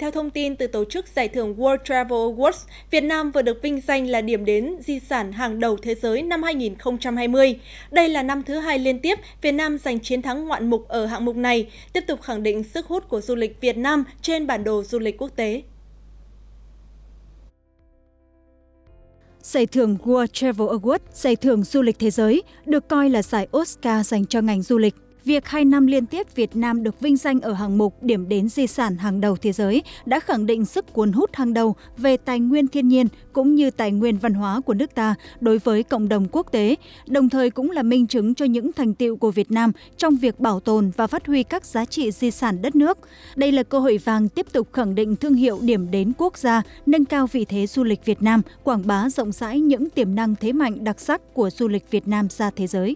Theo thông tin từ tổ chức giải thưởng World Travel Awards, Việt Nam vừa được vinh danh là điểm đến di sản hàng đầu thế giới năm 2020. Đây là năm thứ hai liên tiếp Việt Nam giành chiến thắng ngoạn mục ở hạng mục này, tiếp tục khẳng định sức hút của du lịch Việt Nam trên bản đồ du lịch quốc tế. Giải thưởng World Travel Award, giải thưởng du lịch thế giới, được coi là giải Oscar dành cho ngành du lịch. Việc hai năm liên tiếp Việt Nam được vinh danh ở hạng mục điểm đến di sản hàng đầu thế giới đã khẳng định sức cuốn hút hàng đầu về tài nguyên thiên nhiên cũng như tài nguyên văn hóa của nước ta đối với cộng đồng quốc tế, đồng thời cũng là minh chứng cho những thành tiệu của Việt Nam trong việc bảo tồn và phát huy các giá trị di sản đất nước. Đây là cơ hội vàng tiếp tục khẳng định thương hiệu điểm đến quốc gia, nâng cao vị thế du lịch Việt Nam, quảng bá rộng rãi những tiềm năng thế mạnh đặc sắc của du lịch Việt Nam ra thế giới.